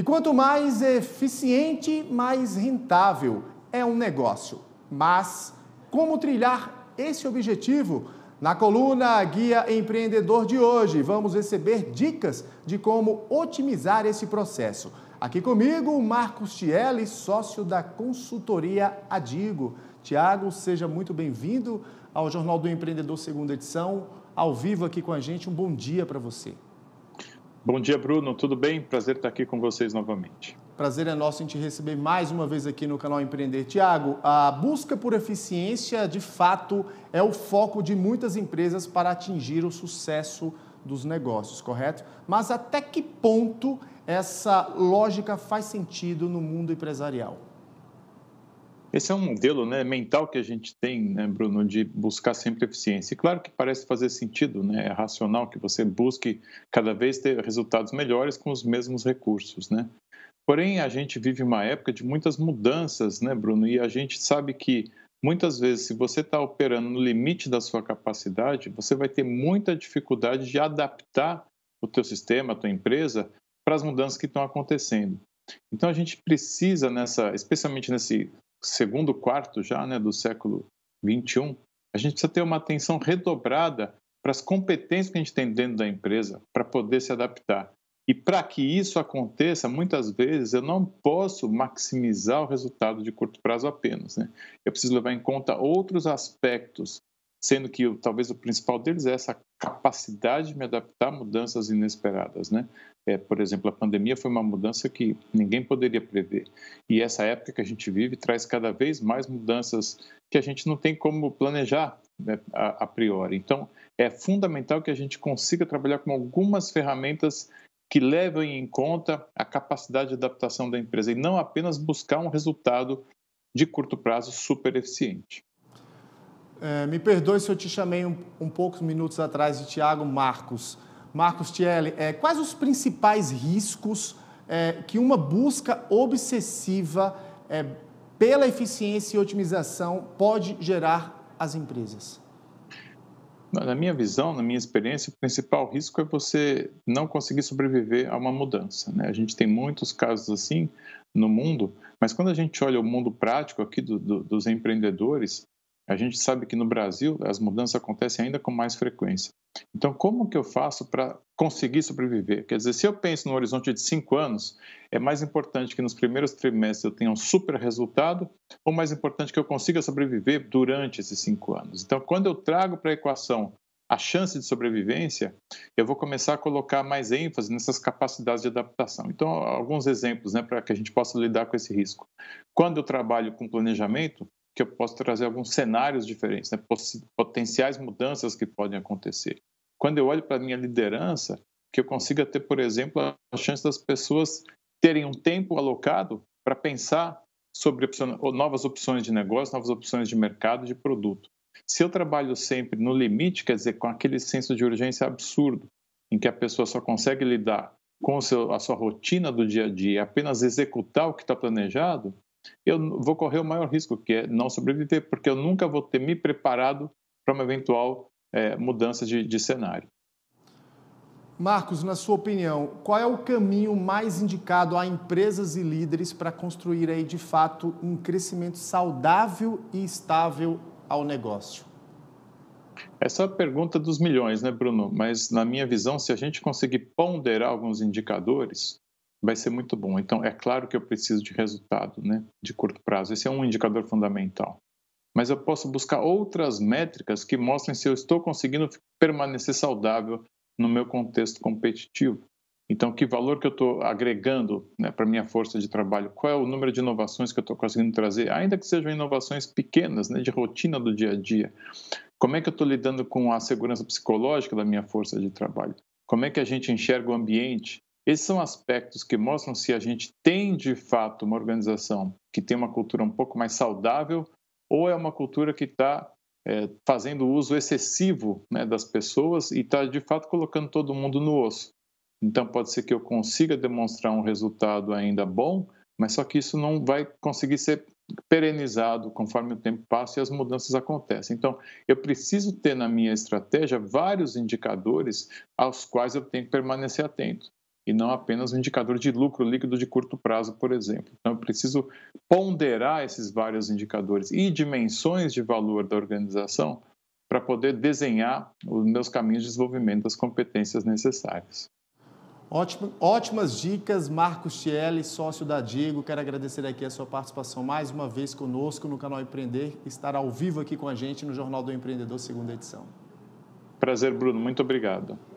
E quanto mais eficiente, mais rentável é um negócio. Mas como trilhar esse objetivo? Na coluna Guia Empreendedor de hoje, vamos receber dicas de como otimizar esse processo. Aqui comigo, Marcos Tielli, sócio da consultoria Adigo. Tiago, seja muito bem-vindo ao Jornal do Empreendedor, segunda edição, ao vivo aqui com a gente. Um bom dia para você. Bom dia, Bruno. Tudo bem? Prazer estar aqui com vocês novamente. Prazer é nosso em te receber mais uma vez aqui no canal Empreender. Tiago, a busca por eficiência, de fato, é o foco de muitas empresas para atingir o sucesso dos negócios, correto? Mas até que ponto essa lógica faz sentido no mundo empresarial? Esse é um modelo né, mental que a gente tem, né, Bruno, de buscar sempre eficiência. E claro que parece fazer sentido, né, é racional que você busque cada vez ter resultados melhores com os mesmos recursos, né? Porém, a gente vive uma época de muitas mudanças, né, Bruno? E a gente sabe que muitas vezes, se você está operando no limite da sua capacidade, você vai ter muita dificuldade de adaptar o teu sistema, a tua empresa, para as mudanças que estão acontecendo. Então a gente precisa nessa, especialmente nesse segundo quarto já né, do século 21, a gente precisa ter uma atenção redobrada para as competências que a gente tem dentro da empresa para poder se adaptar. E para que isso aconteça, muitas vezes eu não posso maximizar o resultado de curto prazo apenas. Né? Eu preciso levar em conta outros aspectos sendo que talvez o principal deles é essa capacidade de me adaptar a mudanças inesperadas, né? É, por exemplo, a pandemia foi uma mudança que ninguém poderia prever. E essa época que a gente vive traz cada vez mais mudanças que a gente não tem como planejar né, a, a priori. Então, é fundamental que a gente consiga trabalhar com algumas ferramentas que levem em conta a capacidade de adaptação da empresa e não apenas buscar um resultado de curto prazo super eficiente. É, me perdoe se eu te chamei um, um poucos minutos atrás de Tiago Marcos. Marcos Tielli, é, quais os principais riscos é, que uma busca obsessiva é, pela eficiência e otimização pode gerar às empresas? Na minha visão, na minha experiência, o principal risco é você não conseguir sobreviver a uma mudança. Né? A gente tem muitos casos assim no mundo, mas quando a gente olha o mundo prático aqui do, do, dos empreendedores, a gente sabe que no Brasil as mudanças acontecem ainda com mais frequência. Então, como que eu faço para conseguir sobreviver? Quer dizer, se eu penso no horizonte de cinco anos, é mais importante que nos primeiros trimestres eu tenha um super resultado, ou mais importante que eu consiga sobreviver durante esses cinco anos? Então, quando eu trago para a equação a chance de sobrevivência, eu vou começar a colocar mais ênfase nessas capacidades de adaptação. Então, alguns exemplos né, para que a gente possa lidar com esse risco. Quando eu trabalho com planejamento, que eu posso trazer alguns cenários diferentes, né? potenciais mudanças que podem acontecer. Quando eu olho para a minha liderança, que eu consiga ter, por exemplo, a chance das pessoas terem um tempo alocado para pensar sobre opções, novas opções de negócio, novas opções de mercado, de produto. Se eu trabalho sempre no limite, quer dizer, com aquele senso de urgência absurdo, em que a pessoa só consegue lidar com seu, a sua rotina do dia a dia, apenas executar o que está planejado, eu vou correr o maior risco, que é não sobreviver, porque eu nunca vou ter me preparado para uma eventual é, mudança de, de cenário. Marcos, na sua opinião, qual é o caminho mais indicado a empresas e líderes para construir aí de fato um crescimento saudável e estável ao negócio? Essa é a pergunta dos milhões, né, Bruno? Mas na minha visão, se a gente conseguir ponderar alguns indicadores, vai ser muito bom. Então, é claro que eu preciso de resultado né, de curto prazo. Esse é um indicador fundamental. Mas eu posso buscar outras métricas que mostrem se eu estou conseguindo permanecer saudável no meu contexto competitivo. Então, que valor que eu estou agregando né, para minha força de trabalho? Qual é o número de inovações que eu estou conseguindo trazer? Ainda que sejam inovações pequenas, né, de rotina do dia a dia. Como é que eu estou lidando com a segurança psicológica da minha força de trabalho? Como é que a gente enxerga o ambiente? Esses são aspectos que mostram se a gente tem de fato uma organização que tem uma cultura um pouco mais saudável ou é uma cultura que está é, fazendo uso excessivo né, das pessoas e está de fato colocando todo mundo no osso. Então pode ser que eu consiga demonstrar um resultado ainda bom, mas só que isso não vai conseguir ser perenizado conforme o tempo passa e as mudanças acontecem. Então, eu preciso ter na minha estratégia vários indicadores aos quais eu tenho que permanecer atento e não apenas um indicador de lucro líquido de curto prazo, por exemplo. Então, eu preciso ponderar esses vários indicadores e dimensões de valor da organização para poder desenhar os meus caminhos de desenvolvimento das competências necessárias. Ótimo, ótimas dicas, Marcos Chielli, sócio da Digo. Quero agradecer aqui a sua participação mais uma vez conosco no canal Empreender, estar ao vivo aqui com a gente no Jornal do Empreendedor, segunda edição. Prazer, Bruno. Muito obrigado.